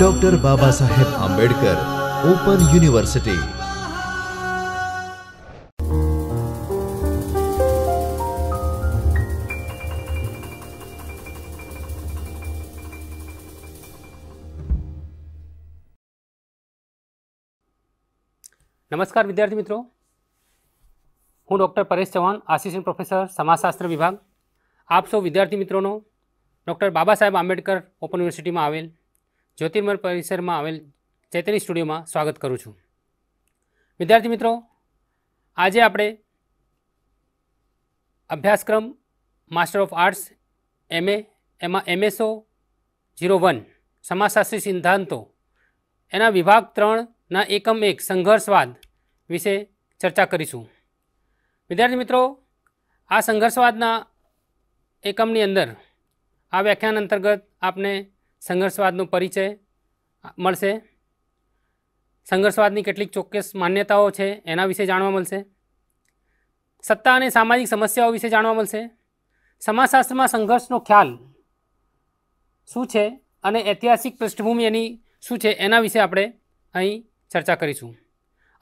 doctor Baba Saheb Ambedkar open university नमस्कार विद्यार्थी मित्रों हूँ doctor Paresh Chauhan assistant professor समाजशास्त्र विभाग आप सब विद्यार्थी मित्रों ડૉક્ટર બાબા સાહેબ આંબેડકર ઓપન યુનિવર્સિટીમાં આવેલ જ્યોતિર્મય પરિસરમાં આવેલ ચૈતન્ય સ્ટુડિયોમાં સ્વાગત કરું છું વિદ્યાર્થી મિત્રો આજે આપણે અભ્યાસક્રમ માસ્ટર ઓફ આર્ટ્સ એમએ એમાં એમએસઓ ઝીરો વન સમાજશાસ્ત્રી સિદ્ધાંતો એના વિભાગ ત્રણના એકમ એક સંઘર્ષવાદ વિશે ચર્ચા કરીશું વિદ્યાર્થી મિત્રો આ સંઘર્ષવાદના એકમની અંદર આ વ્યાખ્યાન અંતર્ગત આપને સંઘર્ષવાદનો પરિચય મળશે સંઘર્ષવાદની કેટલીક ચોક્કસ માન્યતાઓ છે એના વિશે જાણવા મળશે સત્તા અને સામાજિક સમસ્યાઓ વિશે જાણવા મળશે સમાજશાસ્ત્રમાં સંઘર્ષનો ખ્યાલ શું છે અને ઐતિહાસિક પૃષ્ઠભૂમિ એની શું છે એના વિશે આપણે અહીં ચર્ચા કરીશું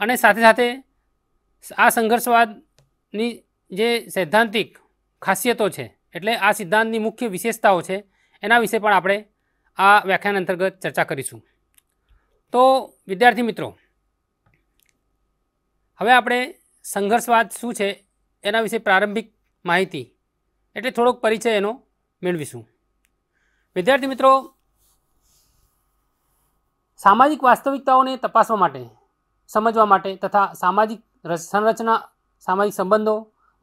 અને સાથે સાથે આ સંઘર્ષવાદની જે સૈદ્ધાંતિક ખાસિયતો છે એટલે આ સિદ્ધાંતની મુખ્ય વિશેષતાઓ છે એના વિશે પણ આપણે આ વ્યાખ્યાન અંતર્ગત ચર્ચા કરીશું તો વિદ્યાર્થી મિત્રો હવે આપણે સંઘર્ષવાદ શું છે એના વિશે પ્રારંભિક માહિતી એટલે થોડોક પરિચય એનો મેળવીશું વિદ્યાર્થી મિત્રો સામાજિક વાસ્તવિકતાઓને તપાસવા માટે સમજવા માટે તથા સામાજિક સંરચના સામાજિક સંબંધો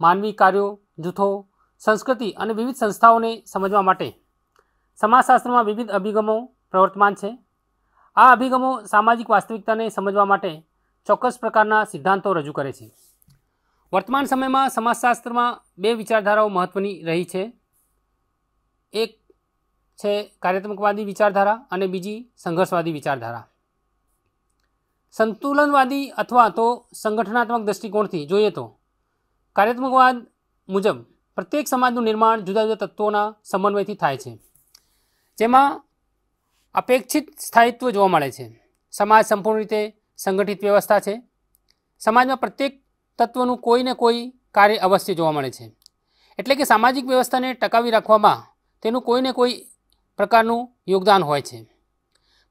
માનવી કાર્યો જૂથો સંસ્કૃતિ અને વિવિધ સંસ્થાઓને સમજવા માટે સમાજશાસ્ત્રમાં વિવિધ અભિગમો પ્રવર્તમાન છે આ અભિગમો સામાજિક વાસ્તવિકતાને સમજવા માટે ચોક્કસ પ્રકારના સિદ્ધાંતો રજૂ કરે છે વર્તમાન સમયમાં સમાજશાસ્ત્રમાં બે વિચારધારાઓ મહત્ત્વની રહી છે એક છે કાર્યાત્મકવાદી વિચારધારા અને બીજી સંઘર્ષવાદી વિચારધારા સંતુલનવાદી અથવા તો સંગઠનાત્મક દૃષ્ટિકોણથી જોઈએ તો કાર્યાત્મકવાદ મુજબ પ્રત્યેક સમાજનું નિર્માણ જુદા જુદા તત્વોના સમન્વયથી થાય છે જેમાં અપેક્ષિત સ્થાયિત્વ જોવા મળે છે સમાજ સંપૂર્ણ રીતે સંગઠિત વ્યવસ્થા છે સમાજમાં પ્રત્યેક તત્વનું કોઈ ને કોઈ કાર્ય અવશ્ય જોવા મળે છે એટલે કે સામાજિક વ્યવસ્થાને ટકાવી રાખવામાં તેનું કોઈને કોઈ પ્રકારનું યોગદાન હોય છે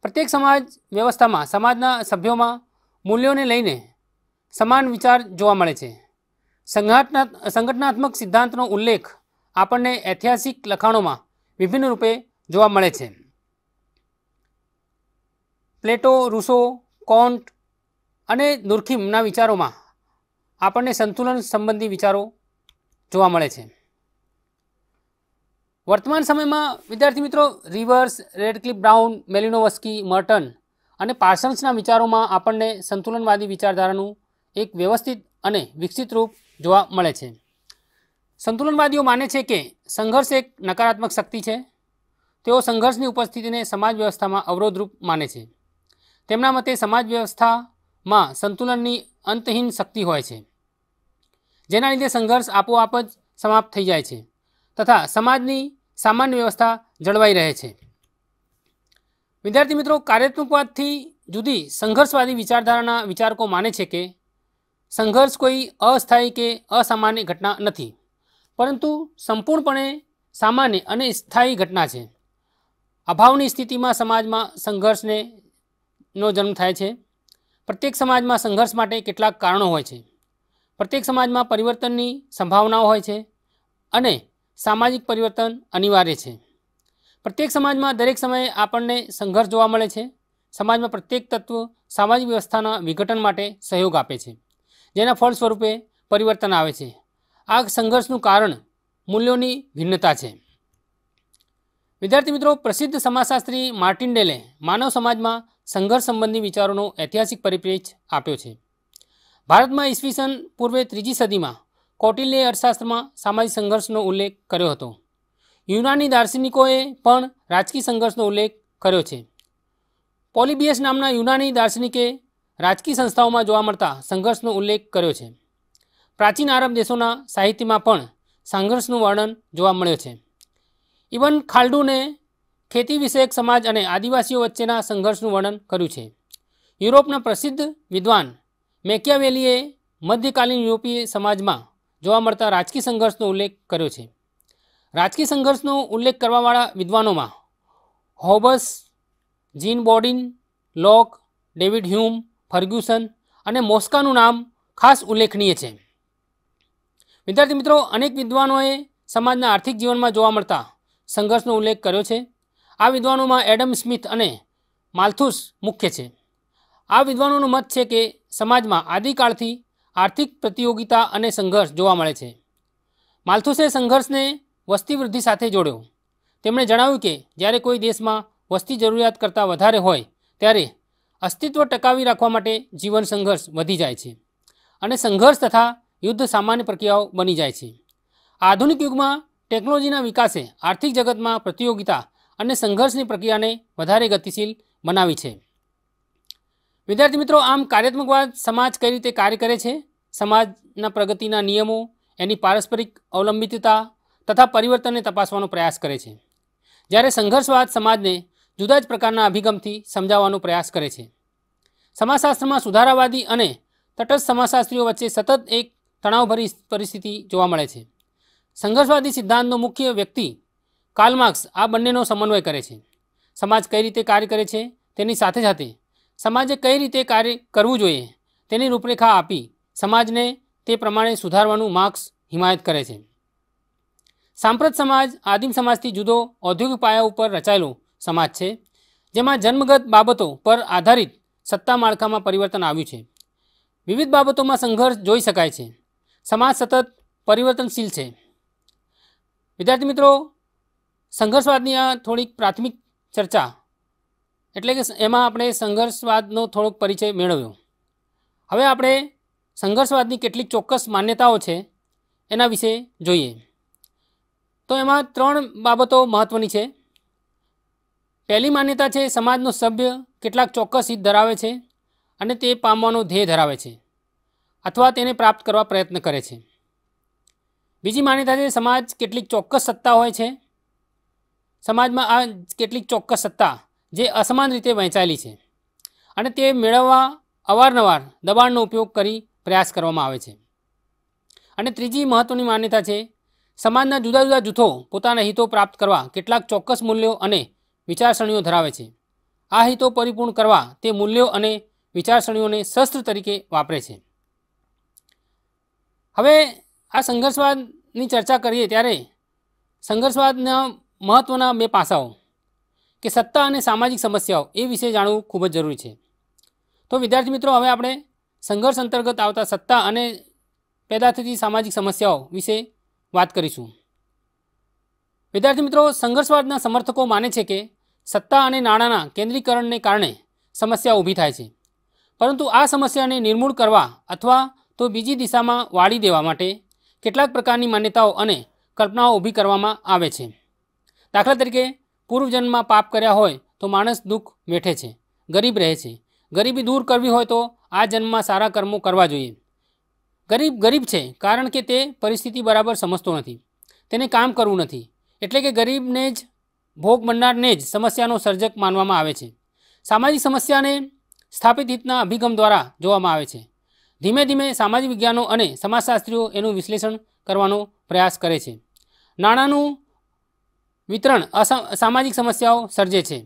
પ્રત્યેક સમાજ વ્યવસ્થામાં સમાજના સભ્યોમાં મૂલ્યોને લઈને સમાન વિચાર જોવા મળે છે સંઘાટના સંગઠનાત્મક સિદ્ધાંતનો ઉલ્લેખ આપણને ઐતિહાસિક લખાણોમાં વિભિન્ન રૂપે જોવા મળે છે પ્લેટો રૂસો કોન્ટ અને દુર્ખીમના વિચારોમાં આપણને સંતુલન સંબંધી વિચારો જોવા મળે છે વર્તમાન સમયમાં વિદ્યાર્થી મિત્રો રિવર્સ રેડક્લિપ બ્રાઉન મેલિનોવસ્કી મર્ટન અને પાર્સન્સના વિચારોમાં આપણને સંતુલનવાદી વિચારધારાનું એક વ્યવસ્થિત અને વિકસિત રૂપ જોવા મળે છે સંતુલનવાદીઓ માને છે કે સંઘર્ષ એક નકારાત્મક શક્તિ છે તેઓ સંઘર્ષની ઉપસ્થિતિને સમાજ વ્યવસ્થામાં અવરોધરૂપ માને છે તેમના મતે સમાજ વ્યવસ્થામાં સંતુલનની અંતહીન શક્તિ હોય છે જેના લીધે સંઘર્ષ આપોઆપ જ સમાપ્ત થઈ જાય છે તથા સમાજની સામાન્ય વ્યવસ્થા જળવાઈ રહે છે વિદ્યાર્થી મિત્રો કાર્યાત્મકવાદથી જુદી સંઘર્ષવાદી વિચારધારાના વિચારકો માને છે કે સંઘર્ષ કોઈ અસ્થાયી કે અસામાન્ય ઘટના નથી પરંતુ સંપૂર્ણપણે સામાન્ય અને સ્થાયી ઘટના છે અભાવની સ્થિતિમાં સમાજમાં સંઘર્ષને નો જન્મ થાય છે પ્રત્યેક સમાજમાં સંઘર્ષ માટે કેટલાક કારણો હોય છે પ્રત્યેક સમાજમાં પરિવર્તનની સંભાવનાઓ હોય છે અને સામાજિક પરિવર્તન અનિવાર્ય છે પ્રત્યેક સમાજમાં દરેક સમયે આપણને સંઘર્ષ જોવા મળે છે સમાજમાં પ્રત્યેક તત્વ સામાજિક વ્યવસ્થાના વિઘટન માટે સહયોગ આપે છે જેના ફળસ્વરૂપે પરિવર્તન આવે છે આ સંઘર્ષનું કારણ મૂલ્યોની ભિન્નતા છે વિદ્યાર્થી મિત્રો પ્રસિદ્ધ સમાજશાસ્ત્રી માર્ટિન માનવ સમાજમાં સંઘર્ષ સંબંધી વિચારોનો ઐતિહાસિક પરિપ્રેચ આપ્યો છે ભારતમાં ઈસવીસન પૂર્વે ત્રીજી સદીમાં કૌટિલ્ય અર્થશાસ્ત્રમાં સામાજિક સંઘર્ષનો ઉલ્લેખ કર્યો હતો યુનાની દાર્શનિકોએ પણ રાજકીય સંઘર્ષનો ઉલ્લેખ કર્યો છે પોલિબિયસ નામના યુનાની દાર્શનિકે રાજકીય સંસ્થાઓમાં જોવા મળતા સંઘર્ષનો ઉલ્લેખ કર્યો છે પ્રાચીન આરબ દેશોના સાહિત્યમાં પણ સંઘર્ષનું વર્ણન જોવા મળ્યું છે ઇવન ખાલ્ડુને ખેતી વિષયક સમાજ અને આદિવાસીઓ વચ્ચેના સંઘર્ષનું વર્ણન કર્યું છે યુરોપના પ્રસિદ્ધ વિદ્વાન મેકિયાવેલીએ મધ્યકાલીન યુરોપીય સમાજમાં જોવા મળતા રાજકીય સંઘર્ષનો ઉલ્લેખ કર્યો છે રાજકીય સંઘર્ષનો ઉલ્લેખ કરવાવાળા વિદ્વાનોમાં Hobbes Jean Bodin Locke David Hume Ferguson અને મોસ્કાનું નામ ખાસ ઉલ્લેખનીય છે વિદ્યાર્થી મિત્રો અનેક વિદ્વાનોએ સમાજના આર્થિક જીવનમાં જોવા મળતા સંઘર્ષનો ઉલ્લેખ કર્યો છે આ વિદ્વાનોમાં એડમ સ્મિથ અને માલથુસ મુખ્ય છે આ વિદ્વાનોનું મત છે કે સમાજમાં આદિકાળથી આર્થિક પ્રતિયોગિતા અને સંઘર્ષ જોવા મળે છે માલથુસે સંઘર્ષને વસ્તી વૃદ્ધિ સાથે જોડ્યો તેમણે જણાવ્યું કે જ્યારે કોઈ દેશમાં વસ્તી જરૂરિયાત કરતાં વધારે હોય ત્યારે અસ્તિત્વ ટકાવી રાખવા માટે જીવન સંઘર્ષ વધી જાય છે અને સંઘર્ષ તથા યુદ્ધ સામાન્ય પ્રક્રિયાઓ બની જાય છે આધુનિક યુગમાં ટેકનોલોજીના વિકાસે આર્થિક જગતમાં પ્રતિયોગિતા અને સંઘર્ષની પ્રક્રિયાને વધારે ગતિશીલ બનાવી છે વિદ્યાર્થી મિત્રો આમ કાર્યાત્મકવાદ સમાજ કઈ રીતે કાર્ય કરે છે સમાજના પ્રગતિના નિયમો એની પારસ્પરિક અવલંબિતતા તથા પરિવર્તનને તપાસવાનો પ્રયાસ કરે છે જ્યારે સંઘર્ષવાદ સમાજને જુદા જ પ્રકારના અભિગમથી સમજાવવાનો પ્રયાસ કરે છે સમાજશાસ્ત્રમાં સુધારાવાદી અને તટસ્થ સમાજશાસ્ત્રીઓ વચ્ચે સતત એક તણાવભરી પરિસ્થિતિ જોવા મળે છે સંઘર્ષવાદી સિદ્ધાંતનો મુખ્ય વ્યક્તિ કાલમાર્ક્સ આ બંનેનો સમન્વય કરે છે સમાજ કઈ રીતે કાર્ય કરે છે તેની સાથે સાથે સમાજે કઈ રીતે કાર્ય કરવું જોઈએ તેની રૂપરેખા આપી સમાજને તે પ્રમાણે સુધારવાનું માર્ક્સ હિમાયત કરે છે સાંપ્રત સમાજ આદિમ સમાજથી જુદો ઔદ્યોગિક પાયા ઉપર રચાયેલો સમાજ છે જેમાં જન્મગત બાબતો પર આધારિત સત્તા માળખામાં પરિવર્તન આવ્યું છે વિવિધ બાબતોમાં સંઘર્ષ જોઈ શકાય છે સમાજ સતત પરિવર્તનશીલ છે વિદ્યાર્થી મિત્રો સંઘર્ષવાદની આ થોડીક પ્રાથમિક ચર્ચા એટલે કે એમાં આપણે સંઘર્ષવાદનો થોડોક પરિચય મેળવ્યો હવે આપણે સંઘર્ષવાદની કેટલીક ચોક્કસ માન્યતાઓ છે એના વિશે જોઈએ તો એમાં ત્રણ બાબતો મહત્ત્વની છે પહેલી માન્યતા છે સમાજનો સભ્ય કેટલાક ચોક્કસ હિત ધરાવે છે અને તે પામવાનો ધ્યેય ધરાવે છે અથવા તેને પ્રાપ્ત કરવા પ્રયત્ન કરે છે બીજી માન્યતા છે સમાજ કેટલીક ચોક્કસ સત્તા હોય છે સમાજમાં આ કેટલીક ચોક્કસ સત્તા જે અસમાન રીતે વહેંચાયેલી છે અને તે મેળવવા અવારનવાર દબાણનો ઉપયોગ કરી પ્રયાસ કરવામાં આવે છે અને ત્રીજી મહત્ત્વની માન્યતા છે સમાજના જુદા જુદા જૂથો પોતાના હિતો પ્રાપ્ત કરવા કેટલાક ચોક્કસ મૂલ્યો અને વિચારસરણીઓ ધરાવે છે આ હિતો પરિપૂર્ણ કરવા તે મૂલ્યો અને વિચારસરણીઓને શસ્ત્ર તરીકે વાપરે છે હવે આ સંઘર્ષવાદની ચર્ચા કરીએ ત્યારે સંઘર્ષવાદના મહત્ત્વના બે પાસાઓ કે સત્તા અને સામાજિક સમસ્યાઓ એ વિશે જાણવું ખૂબ જ જરૂરી છે તો વિદ્યાર્થી મિત્રો હવે આપણે સંઘર્ષ અંતર્ગત આવતા સત્તા અને પેદા થતી સામાજિક સમસ્યાઓ વિશે વાત કરીશું વિદ્યાર્થી મિત્રો સંઘર્ષવાદના સમર્થકો માને છે કે સત્તા અને નાણાંના કેન્દ્રીકરણને કારણે સમસ્યા ઊભી થાય છે પરંતુ આ સમસ્યાને નિર્મૂળ કરવા અથવા તો બીજી દિશામાં વાળી દેવા માટે કેટલાક પ્રકારની માન્યતાઓ અને કલ્પનાઓ ઊભી કરવામાં આવે છે દાખલા તરીકે પૂર્વજન્મમાં પાપ કર્યા હોય તો માણસ દુઃખ વેઠે છે ગરીબ રહે છે ગરીબી દૂર કરવી હોય તો આ જન્મમાં સારા કર્મો કરવા જોઈએ ગરીબ ગરીબ છે કારણ કે તે પરિસ્થિતિ બરાબર સમજતો નથી તેને કામ કરવું નથી એટલે કે ગરીબને જ ભોગ બનનારને જ સમસ્યાનો સર્જક માનવામાં આવે છે સામાજિક સમસ્યાને સ્થાપિત હિતના અભિગમ દ્વારા જોવામાં આવે છે ધીમે ધીમે સામાજિક વિજ્ઞાનો અને સમાજશાસ્ત્રીઓ એનું વિશ્લેષણ કરવાનો પ્રયાસ કરે છે નાણાંનું વિતરણ સામાજિક સમસ્યાઓ સર્જે છે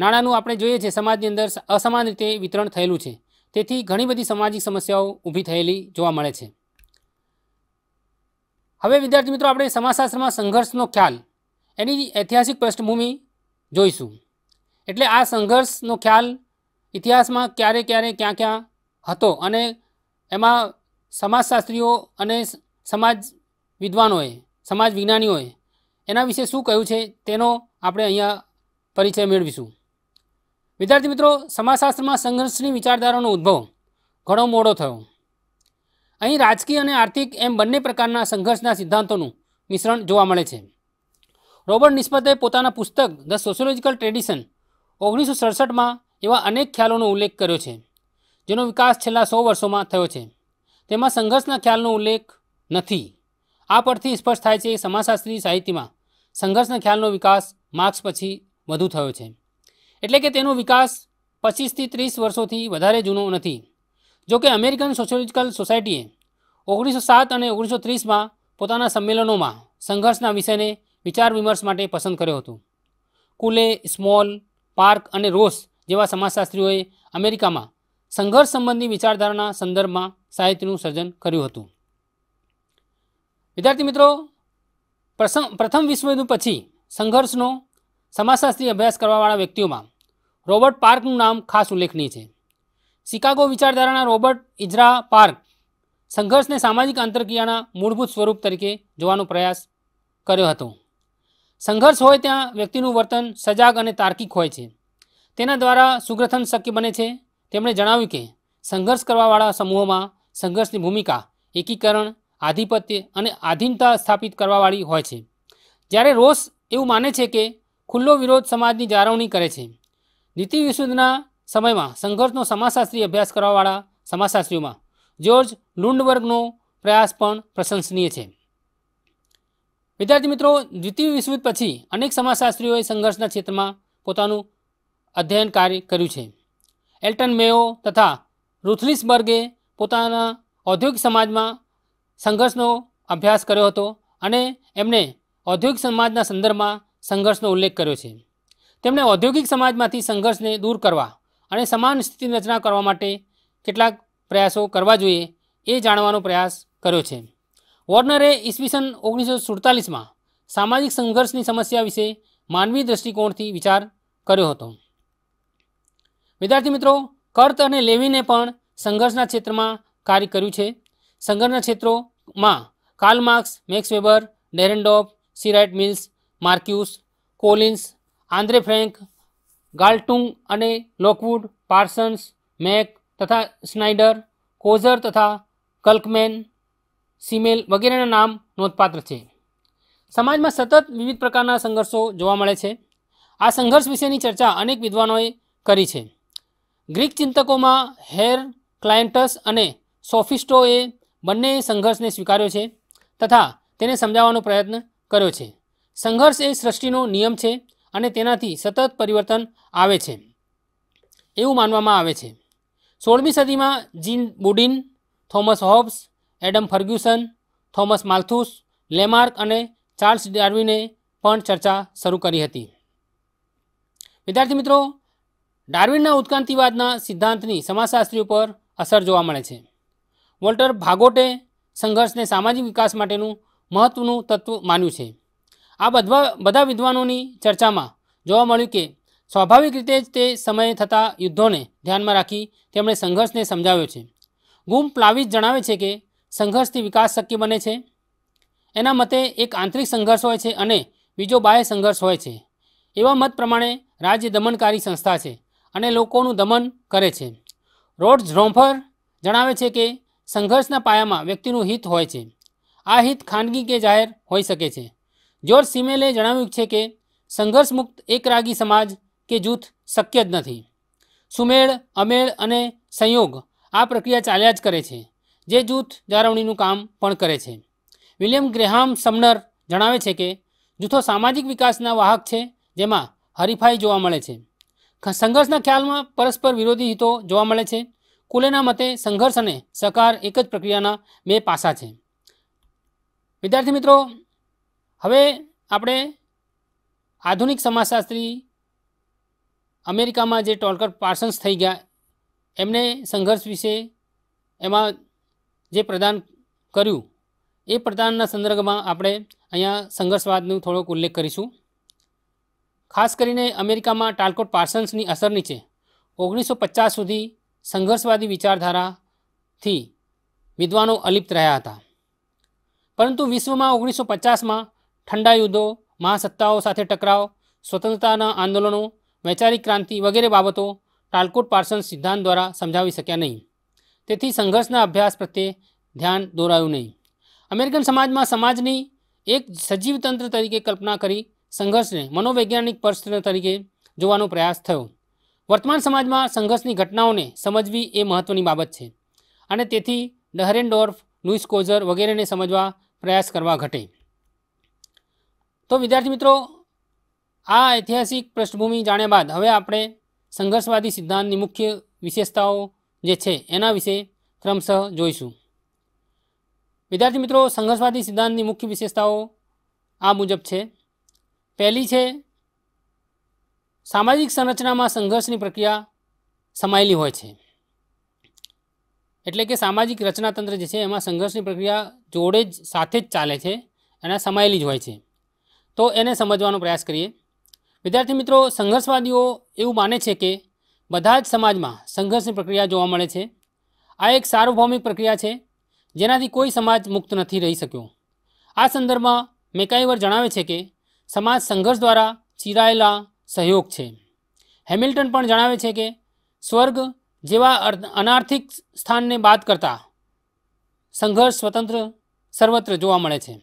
નાણાંનું આપણે જોઈએ છે સમાજની અંદર અસમાન રીતે વિતરણ થયેલું છે તેથી ઘણી બધી સામાજિક સમસ્યાઓ ઊભી થયેલી જોવા મળે છે હવે વિદ્યાર્થી મિત્રો આપણે સમાજશાસ્ત્રમાં સંઘર્ષનો ખ્યાલ એની ઐતિહાસિક પૃષ્ઠભૂમિ જોઈશું એટલે આ સંઘર્ષનો ખ્યાલ ઇતિહાસમાં ક્યારે ક્યારે ક્યાં ક્યાં હતો અને એમાં સમાજશાસ્ત્રીઓ અને સમાજ વિદ્વાનોએ સમાજ વિજ્ઞાનીઓએ એના વિશે શું કહ્યું છે તેનો આપણે અહીંયા પરિચય મેળવીશું વિદ્યાર્થી મિત્રો સમાજશાસ્ત્રમાં સંઘર્ષની વિચારધારાનો ઉદ્ભવ ઘણો મોડો થયો અહીં રાજકીય અને આર્થિક એમ બંને પ્રકારના સંઘર્ષના સિદ્ધાંતોનું મિશ્રણ જોવા મળે છે રોબર્ટ નિસ્મતે પોતાના પુસ્તક ધ સોશિયોલોજિકલ ટ્રેડિશન ઓગણીસો સડસઠમાં એવા અનેક ખ્યાલોનો ઉલ્લેખ કર્યો છે જેનો વિકાસ છેલ્લા સો વર્ષોમાં થયો છે તેમાં સંઘર્ષના ખ્યાલનો ઉલ્લેખ નથી આ પરથી સ્પષ્ટ થાય છે સમાજશાસ્ત્રી સાહિત્યમાં સંઘર્ષના ખ્યાલનો વિકાસ માર્ક્સ પછી વધુ થયો છે એટલે કે તેનો વિકાસ પચીસથી ત્રીસ વર્ષોથી વધારે જૂનો નથી જોકે અમેરિકન સોશિયોલોજિકલ સોસાયટીએ ઓગણીસો સાત અને ઓગણીસો ત્રીસમાં પોતાના સંમેલનોમાં સંઘર્ષના વિષયને વિચાર વિમર્શ માટે પસંદ કર્યો હતો કુલે સ્મોલ પાર્ક અને રોસ જેવા સમાજશાસ્ત્રીઓએ અમેરિકામાં સંઘર્ષ સંબંધી વિચારધારાના સંદર્ભમાં સાહિત્યનું સર્જન કર્યું હતું વિદ્યાર્થી મિત્રો પ્રથમ વિશ્વયુદ્ધ પછી સંઘર્ષનો સમાજશાસ્ત્રી અભ્યાસ કરવાવાળા વ્યક્તિઓમાં રોબર્ટ પાર્કનું નામ ખાસ ઉલ્લેખનીય છે શિકાગો વિચારધારાના રોબર્ટ ઇજરા પાર્ક સંઘર્ષને સામાજિક આંતરક્રિયાના મૂળભૂત સ્વરૂપ તરીકે જોવાનો પ્રયાસ કર્યો હતો સંઘર્ષ હોય ત્યાં વ્યક્તિનું વર્તન સજાગ અને તાર્કિક હોય છે તેના દ્વારા સુગ્રથન શક્ય બને છે તેમણે જણાવ્યું કે સંઘર્ષ કરવાવાળા સમૂહોમાં સંઘર્ષની ભૂમિકા એકીકરણ આધિપત્ય અને આધીનતા સ્થાપિત કરવાવાળી હોય છે જ્યારે રોષ એવું માને છે કે ખુલ્લો વિરોધ સમાજની જાળવણી કરે છે દ્વિતીય વિશુદ્ધના સમયમાં સંઘર્ષનો સમાજશાસ્ત્રી અભ્યાસ કરવાવાળા સમાજશાસ્ત્રીઓમાં જ્યોર્જ લુંડબર્ગનો પ્રયાસ પણ પ્રશંસનીય છે વિદ્યાર્થી મિત્રો દ્વિતીય વિશ્વયુદ્ધ પછી અનેક સમાજશાસ્ત્રીઓએ સંઘર્ષના ક્ષેત્રમાં પોતાનું અધ્યયન કાર્ય કર્યું છે એલ્ટન મેયો તથા રૂથલિસબર્ગે પોતાના ઔદ્યોગિક સમાજમાં સંઘર્ષનો અભ્યાસ કર્યો હતો અને એમણે ઔદ્યોગિક સમાજના સંદર્ભમાં સંઘર્ષનો ઉલ્લેખ કર્યો છે તેમણે ઔદ્યોગિક સમાજમાંથી સંઘર્ષને દૂર કરવા અને સમાન સ્થિતિ રચના કરવા માટે કેટલાક પ્રયાસો કરવા જોઈએ એ જાણવાનો પ્રયાસ કર્યો છે વોર્નરે ઈસવીસન ઓગણીસો સુડતાલીસમાં સામાજિક સંઘર્ષની સમસ્યા વિશે માનવી દૃષ્ટિકોણથી વિચાર કર્યો હતો વિદ્યાર્થી મિત્રો કર્ત અને લેવીને પણ સંઘર્ષના ક્ષેત્રમાં કાર્ય કર્યું છે સંઘર્ષના ક્ષેત્રોમાં Karl Marx Max Weber Dahrendorf C Wright Mills Marcuse Collins Andre Frank Galtung અને લોકવુડ પાર્સન્સ મેક તથા સ્નાઇડર કોઝર તથા કલ્કમેન સિમેલ વગેરેના નામ નોંધપાત્ર છે સમાજમાં સતત વિવિધ પ્રકારના સંઘર્ષો જોવા મળે છે આ સંઘર્ષ વિશેની ચર્ચા અનેક વિદ્વાનોએ કરી છે ગ્રીક ચિંતકોમાં હેર ક્લાયન્ટસ અને સોફિસ્ટોએ બંને સંઘર્ષને સ્વીકાર્યો છે તથા તેને સમજાવવાનો પ્રયત્ન કર્યો છે સંઘર્ષ એ સૃષ્ટિનો નિયમ છે અને તેનાથી સતત પરિવર્તન આવે છે એવું માનવામાં આવે છે સોળમી સદીમાં Jean Bodin Thomas Hobbes Adam Ferguson Thomas Malthus Lamarck અને ચાર્લ્સ ડાર્વિને પણ ચર્ચા શરૂ કરી હતી વિદ્યાર્થી મિત્રો ડાર્વિનના ઉત્ક્રાંતિવાદના સિદ્ધાંતની સમાજશાસ્ત્રી ઉપર અસર જોવા મળે છે વોલ્ટર ભાગોટે સંઘર્ષને સામાજિક વિકાસ માટેનું મહત્વનું તત્વ માન્યું છે આ બધા બધા વિદ્વાનોની ચર્ચામાં જોવા મળ્યું કે સ્વાભાવિક રીતે જ તે સમયે થતા યુદ્ધોને ધ્યાનમાં રાખી તેમણે સંઘર્ષને સમજાવ્યો છે ગુમ પ્લાવિજ જણાવે છે કે સંઘર્ષથી વિકાસ શક્ય બને છે એના મતે એક આંતરિક સંઘર્ષ હોય છે અને બીજો બાહ્ય સંઘર્ષ હોય છે એવા મત પ્રમાણે રાજ્ય દમનકારી સંસ્થા છે અને લોકોનું દમન કરે છે રોડ રોમ્ફર જણાવે છે કે સંઘર્ષના પાયામાં વ્યક્તિનું હિત હોય છે આ હિત ખાનગી કે જાહેર હોઈ શકે છે જ્યોર્જ સિમેલે જણાવ્યું છે કે સંઘર્ષ મુક્ત એકરાગી સમાજ કે જૂથ શક્ય જ નથી સુમેળ અમેળ અને સંયોગ આ પ્રક્રિયા ચાલ્યા જ કરે છે જે જૂથ જાળવણીનું કામ પણ કરે છે વિલિયમ ગ્રેહામ સમનર જણાવે છે કે જૂથો સામાજિક વિકાસના વાહક છે જેમાં હરીફાઈ જોવા મળે છે સંઘર્ષના ખ્યાલમાં પરસ્પર વિરોધી હિતો જોવા મળે છે કુલેના મતે સંઘર્ષ અને સહકાર એક જ પ્રક્રિયાના બે પાસા છે વિદ્યાર્થી મિત્રો હવે આપણે આધુનિક સમાજશાસ્ત્રી અમેરિકામાં જે ટોલકર પાર્સન્સ થઈ ગયા એમને સંઘર્ષ વિશે એમાં જે પ્રદાન કર્યું એ પ્રદાનના સંદર્ભમાં આપણે અહીંયા સંઘર્ષવાદનું થોડોક ઉલ્લેખ કરીશું ખાસ કરીને અમેરિકામાં ટાલકોટ પાર્સન્સની અસર નીચે ઓગણીસો પચાસ સુધી સંઘર્ષવાદી વિચારધારાથી વિદ્વાનો અલિપ્ત રહ્યા હતા પરંતુ વિશ્વમાં ઓગણીસો પચાસમાં ઠંડા યુદ્ધો મહાસત્તાઓ સાથે ટકરાવ સ્વતંત્રતાના આંદોલનો વૈચારિક ક્રાંતિ વગેરે બાબતો ટાલકોટ પાર્સન્સ સિદ્ધાંત દ્વારા સમજાવી શક્યા નહીં તેથી સંઘર્ષના અભ્યાસ પ્રત્યે ધ્યાન દોરાયું નહીં અમેરિકન સમાજમાં સમાજની એક સજીવ તંત્ર તરીકે કલ્પના કરી સંઘર્ષને મનોવૈજ્ઞાનિક પ્રશ્ન તરીકે જોવાનો પ્રયાસ થયો વર્તમાન સમાજમાં સંઘર્ષની ઘટનાઓને સમજવી એ મહત્ત્વની બાબત છે અને તેથી ડહરેનડોર્ફ લુઈસ કોઝર વગેરેને સમજવા પ્રયાસ કરવા ઘટે તો વિદ્યાર્થી મિત્રો આ ઐતિહાસિક પૃષ્ઠભૂમિ જાણ્યા બાદ હવે આપણે સંઘર્ષવાદી સિદ્ધાંતની મુખ્ય વિશેષતાઓ જે છે એના વિશે ક્રમશઃ જોઈશું વિદ્યાર્થી મિત્રો સંઘર્ષવાદી સિદ્ધાંતની મુખ્ય વિશેષતાઓ આ મુજબ છે પહેલી છે સામાજિક સંરચનામાં સંઘર્ષની પ્રક્રિયા સમાયેલી હોય છે એટલે કે સામાજિક રચનાતંત્ર જે છે એમાં સંઘર્ષની પ્રક્રિયા જોડે જ સાથે જ ચાલે છે અને સમાયેલી જ હોય છે તો એને સમજવાનો પ્રયાસ કરીએ વિદ્યાર્થી મિત્રો સંઘર્ષવાદીઓ એવું માને છે કે બધા જ સમાજમાં સંઘર્ષની પ્રક્રિયા જોવા મળે છે આ એક સાર્વભૌમિક પ્રક્રિયા છે જેનાથી કોઈ સમાજ મુક્ત નથી રહી શક્યો આ સંદર્ભમાં મેકાઈવર જણાવે છે કે સમાજ સંઘર્ષ દ્વારા ચીરાયેલા સહયોગ છે હેમિલ્ટન પણ જણાવે છે કે સ્વર્ગ જેવા અનાર્થિક સ્થાનને બાદ કરતા સંઘર્ષ સ્વતંત્ર સર્વત્ર જોવા મળે છે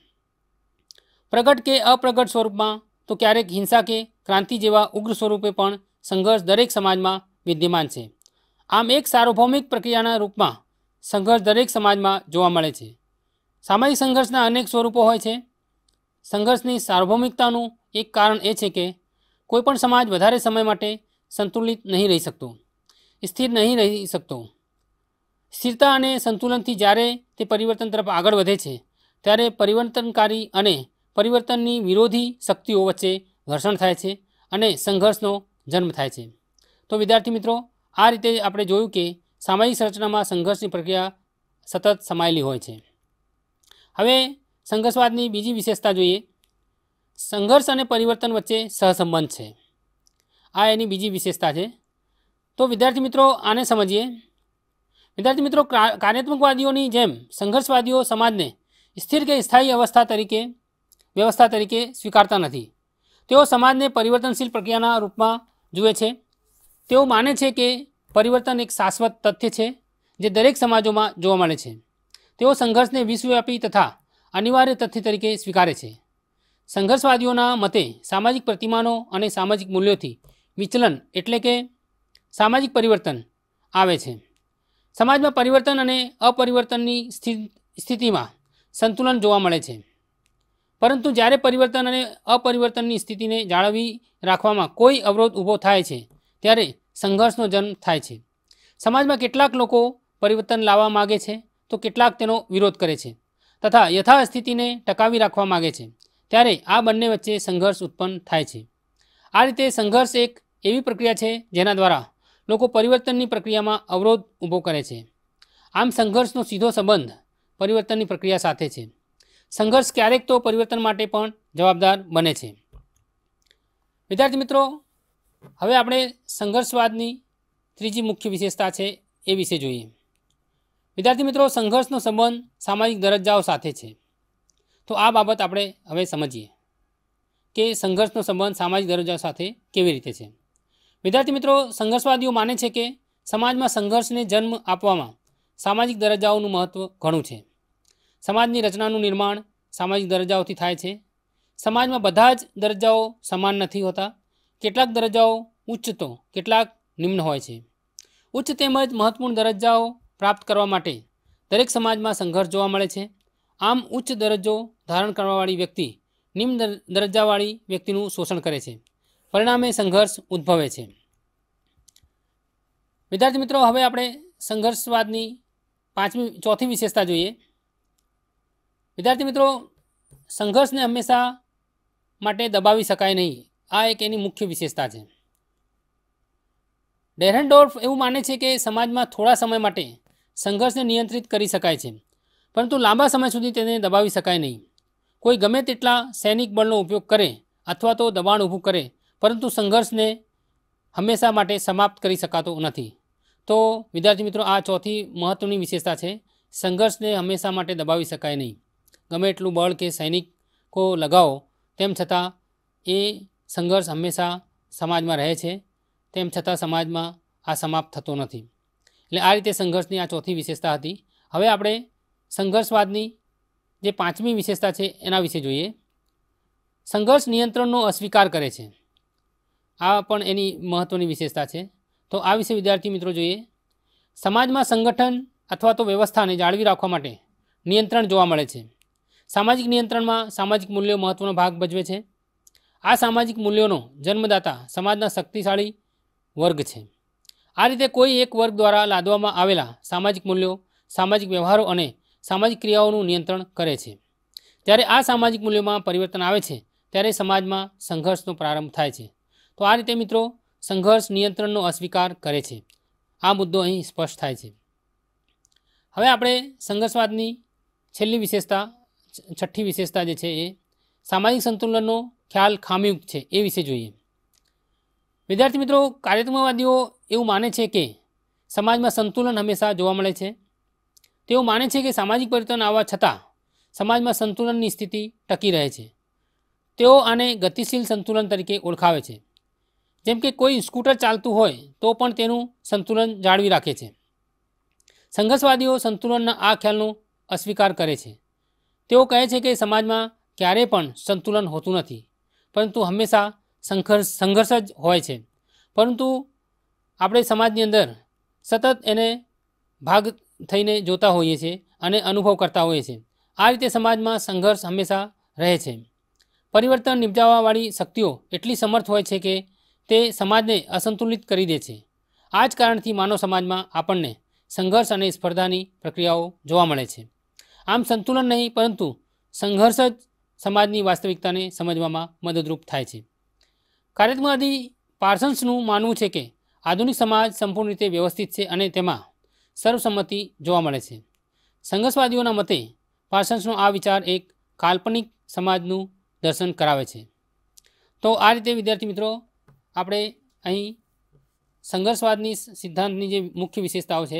પ્રગટ કે અપ્રગટ સ્વરૂપમાં તો ક્યારેક હિંસા કે ક્રાંતિ જેવા ઉગ્ર સ્વરૂપે પણ સંઘર્ષ દરેક સમાજમાં વિદ્યમાન છે આમ એક સાર્વભૌમિક પ્રક્રિયાના રૂપમાં સંઘર્ષ દરેક સમાજમાં જોવા મળે છે સામાજિક સંઘર્ષના અનેક સ્વરૂપો હોય છે સંઘર્ષની સાર્વભૌમિકતાનું એક કારણ એ છે કે કોઈપણ સમાજ વધારે સમય માટે સંતુલિત નહીં રહી શકતો સ્થિર નહીં રહી શકતો સ્થિરતા અને સંતુલનથી જ્યારે તે પરિવર્તન તરફ આગળ વધે છે ત્યારે પરિવર્તનકારી અને પરિવર્તનની વિરોધી શક્તિઓ વચ્ચે ઘર્ષણ થાય છે અને સંઘર્ષનો જન્મ થાય છે તો વિદ્યાર્થી મિત્રો આ રીતે આપણે જોયું કે સામાજિક સંરચનામાં સંઘર્ષની પ્રક્રિયા સતત સમાયેલી હોય છે હવે સંઘર્ષવાદની બીજી વિશેષતા જોઈએ સંઘર્ષ અને પરિવર્તન વચ્ચે સહસંબંધ છે આ એની બીજી વિશેષતા છે તો વિદ્યાર્થી મિત્રો આને સમજીએ વિદ્યાર્થી મિત્રો કાર્યાત્મકવાદીઓની જેમ સંઘર્ષવાદીઓ સમાજને સ્થિર કે સ્થાયી અવસ્થા તરીકે વ્યવસ્થા તરીકે સ્વીકારતા નથી તેઓ સમાજને પરિવર્તનશીલ પ્રક્રિયાના રૂપમાં જુએ છે તેઓ માને છે કે પરિવર્તન એક શાશ્વત તથ્ય છે જે દરેક સમાજોમાં જોવા મળે છે તેઓ સંઘર્ષને વિશ્વવ્યાપી તથા અનિવાર્ય તથ્ય તરીકે સ્વીકારે છે સંઘર્ષવાદીઓના મતે સામાજિક પ્રતિમાનો અને સામાજિક મૂલ્યોથી વિચલન એટલે કે સામાજિક પરિવર્તન આવે છે સમાજમાં પરિવર્તન અને અપરિવર્તનની સ્થિતિમાં સંતુલન જોવા મળે છે પરંતુ જ્યારે પરિવર્તન અને અપરિવર્તનની સ્થિતિને જાળવી રાખવામાં કોઈ અવરોધ ઊભો થાય છે ત્યારે સંઘર્ષનો જન્મ થાય છે સમાજમાં કેટલાક લોકો પરિવર્તન લાવવા માગે છે તો કેટલાક તેનો વિરોધ કરે છે તથા યથાસ્થિતિને ટકાવી રાખવા માગે છે ત્યારે આ બંને વચ્ચે સંઘર્ષ ઉત્પન્ન થાય છે આ રીતે સંઘર્ષ એક એવી પ્રક્રિયા છે જેના દ્વારા લોકો પરિવર્તનની પ્રક્રિયામાં અવરોધ ઊભો કરે છે આમ સંઘર્ષનો સીધો સંબંધ પરિવર્તનની પ્રક્રિયા સાથે છે સંઘર્ષ ક્યારેક તો પરિવર્તન માટે પણ જવાબદાર બને છે વિદ્યાર્થી મિત્રો હવે આપણે સંઘર્ષવાદની ત્રીજી મુખ્ય વિશેષતા છે એ વિશે જોઈએ વિદ્યાર્થી મિત્રો સંઘર્ષનો સંબંધ સામાજિક દરજ્જાઓ સાથે છે તો આ બાબત આપણે હવે સમજીએ કે સંઘર્ષનો સંબંધ સામાજિક દરજ્જાઓ સાથે કેવી રીતે છે વિદ્યાર્થી મિત્રો સંઘર્ષવાદીઓ માને છે કે સમાજમાં સંઘર્ષને જન્મ આપવામાં સામાજિક દરજ્જાઓનું મહત્ત્વ ઘણું છે સમાજની રચનાનું નિર્માણ સામાજિક દરજ્જાઓથી થાય છે સમાજમાં બધા જ દરજ્જાઓ સમાન નથી હોતા કેટલાક દરજ્જાઓ ઉચ્ચ તો કેટલાક નિમ્ન હોય છે ઉચ્ચ તેમજ મહત્વપૂર્ણ દરજ્જાઓ પ્રાપ્ત કરવા માટે દરેક સમાજમાં સંઘર્ષ જોવા મળે છે આમ ઉચ્ચ દરજ્જો ધારણ કરવાવાળી વ્યક્તિ નિમ્ન દરજ્જાવાળી વ્યક્તિનું શોષણ કરે છે પરિણામે સંઘર્ષ ઉદ્ભવે છે વિદ્યાર્થી મિત્રો હવે આપણે સંઘર્ષવાદની પાંચમી ચોથી વિશેષતા જોઈએ વિદ્યાર્થી મિત્રો સંઘર્ષને હંમેશા માટે દબાવી શકાય નહીં આ એક એની મુખ્ય વિશેષતા છે ડેરેન્ડોર્ફ એવું માને છે કે સમાજમાં થોડા સમય માટે સંઘર્ષને નિયંત્રિત કરી શકાય છે પરંતુ લાંબા સમય સુધી તેને દબાવી શકાય નહીં કોઈ ગમે તેટલા સૈનિક બળનો ઉપયોગ કરે અથવા તો દબાણ ઊભું કરે પરંતુ સંઘર્ષને હંમેશા માટે સમાપ્ત કરી શકાતો નથી તો વિદ્યાર્થી મિત્રો આ ચોથી મહત્ત્વની વિશેષતા છે સંઘર્ષને હંમેશા માટે દબાવી શકાય નહીં ગમે એટલું બળ કે સૈનિકો લગાવો તેમ છતાં એ સંઘર્ષ હંમેશા સમાજમાં રહે છે તેમ છતાં સમાજમાં આ સમાપ્ત થતો નથી એટલે આ રીતે સંઘર્ષની આ ચોથી વિશેષતા હતી હવે આપણે સંઘર્ષવાદની જે પાંચમી વિશેષતા છે એના વિશે જોઈએ સંઘર્ષ નિયંત્રણનો અસ્વીકાર કરે છે આ પણ એની મહત્ત્વની વિશેષતા છે તો આ વિશે વિદ્યાર્થી મિત્રો જોઈએ સમાજમાં સંગઠન અથવા તો વ્યવસ્થાને જાળવી રાખવા માટે નિયંત્રણ જોવા મળે છે સામાજિક નિયંત્રણમાં સામાજિક મૂલ્યો મહત્ત્વનો ભાગ ભજવે છે આ સામાજિક મૂલ્યોનો જન્મદાતા સમાજના શક્તિશાળી વર્ગ છે આ રીતે કોઈ એક વર્ગ દ્વારા લાદવામાં આવેલા સામાજિક મૂલ્યો સામાજિક વ્યવહારો અને સામાજિક ક્રિયાઓનું નિયંત્રણ કરે છે જ્યારે આ સામાજિક મૂલ્યોમાં પરિવર્તન આવે છે ત્યારે સમાજમાં સંઘર્ષનો પ્રારંભ થાય છે તો આ રીતે મિત્રો સંઘર્ષ નિયંત્રણનો અસ્વીકાર કરે છે આ મુદ્દો અહીં સ્પષ્ટ થાય છે હવે આપણે સંઘર્ષવાદની છેલ્લી વિશેષતા છઠ્ઠી વિશેષતા જે છે એ સામાજિક સંતુલનનો ખ્યાલ ખામીયુક્ત છે એ વિશે જોઈએ વિદ્યાર્થી મિત્રો કાર્યાત્મકવાદીઓ એવું માને છે કે સમાજમાં સંતુલન હંમેશા જોવા મળે છે તેઓ માને છે કે સામાજિક પરિવર્તન આવવા છતાં સમાજમાં સંતુલનની સ્થિતિ ટકી રહે છે તેઓ આને ગતિશીલ સંતુલન તરીકે ઓળખાવે છે જેમ કે કોઈ સ્કૂટર ચાલતું હોય તો પણ તેનું સંતુલન જાળવી રાખે છે સંઘર્ષવાદીઓ સંતુલનના આ ખ્યાલનો અસ્વીકાર કરે છે તેઓ કહે છે કે સમાજમાં ક્યારેય પણ સંતુલન હોતું નથી પરંતુ હંમેશા સંઘર્ષ સંઘર્ષ જ હોય છે પરંતુ આપણે સમાજની અંદર સતત એને ભાગ થઈને જોતા હોઈએ છીએ અને અનુભવ કરતા હોઈએ છીએ આ રીતે સમાજમાં સંઘર્ષ હંમેશા રહે છે પરિવર્તન નિપજાવવાવાળી શક્તિઓ એટલી સમર્થ હોય છે કે તે સમાજને અસંતુલિત કરી દે છે આ જ કારણથી માનવ સમાજમાં આપણને સંઘર્ષ અને સ્પર્ધાની પ્રક્રિયાઓ જોવા મળે છે આમ સંતુલન નહીં પરંતુ સંઘર્ષ જ સમાજની વાસ્તવિકતાને સમજવામાં મદદરૂપ થાય છે કાર્યાત્મકવાદી પાર્સન્સનું માનવું છે કે આધુનિક સમાજ સંપૂર્ણ રીતે વ્યવસ્થિત છે અને તેમાં સર્વસંમતિ જોવા મળે છે સંઘર્ષવાદીઓના મતે પાર્સન્સનો આ વિચાર એક કાલ્પનિક સમાજનું દર્શન કરાવે છે તો આ રીતે વિદ્યાર્થી મિત્રો આપણે અહીં સંઘર્ષવાદની સિદ્ધાંતની જે મુખ્ય વિશેષતાઓ છે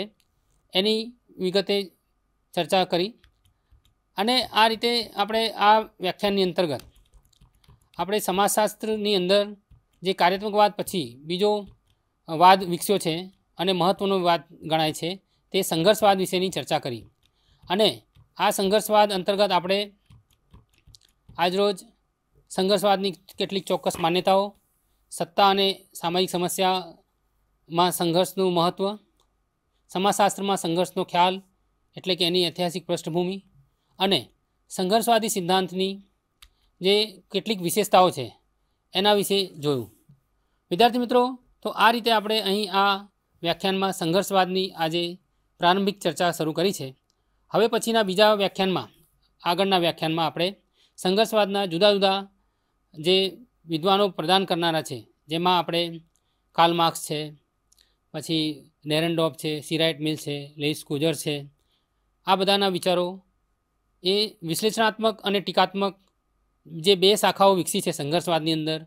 એની વિગતે ચર્ચા કરી અને આ રીતે આપણે આ વ્યાખ્યાનની અંતર્ગત આપણે સમાજશાસ્ત્રની અંદર જે કાર્યાત્મકવાદ પછી બીજો વાદ વિકસ્યો છે અને મહત્ત્વનો વાદ ગણાય છે તે સંઘર્ષવાદ વિશેની ચર્ચા કરી અને આ સંઘર્ષવાદ અંતર્ગત આપણે આજરોજ સંઘર્ષવાદની કેટલીક ચોક્કસ માન્યતાઓ સત્તા અને સામાજિક સમસ્યામાં સંઘર્ષનું મહત્ત્વ સમાજશાસ્ત્રમાં સંઘર્ષનો ખ્યાલ એટલે કે એની ઐતિહાસિક પૃષ્ઠભૂમિ અને સંઘર્ષવાદી સિદ્ધાંતની જે કેટલીક વિશેષતાઓ છે એના વિશે જોયું વિદ્યાર્થી મિત્રો તો આ રીતે આપણે અહીં આ વ્યાખ્યાનમાં સંઘર્ષવાદની આજે પ્રારંભિક ચર્ચા શરૂ કરી છે હવે પછીના બીજા વ્યાખ્યાનમાં આગળના વ્યાખ્યાનમાં આપણે સંઘર્ષવાદના જુદા જુદા જે વિદ્વાનો પ્રદાન કરનારા છે જેમાં આપણે કાર્લ માર્ક્સ છે પછી નેરનડોપ છે સિરાઇટ મિલ છે લેઇસ કુજર છે આ બધાના વિચારો એ વિશ્લેષણાત્મક અને ટીકાત્મક જે બે શાખાઓ વિકસી છે સંઘર્ષવાદની અંદર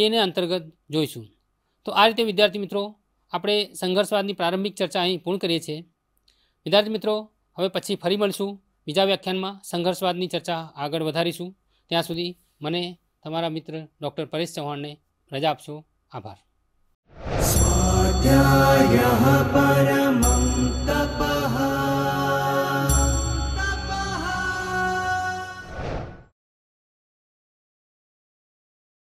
એને અંતર્ગત જોઈશું તો આ રીતે વિદ્યાર્થી મિત્રો આપણે સંઘર્ષવાદની પ્રારંભિક ચર્ચા અહીં પૂર્ણ કરીએ છીએ વિદ્યાર્થી મિત્રો હવે પછી ફરી મળશું બીજા વ્યાખ્યાનમાં સંઘર્ષવાદની ચર્ચા આગળ વધારીશું ત્યાં સુધી મને તમારા મિત્ર ડૉક્ટર પરેશ ચૌહાણને રજા આપશો આભાર પરમં તપ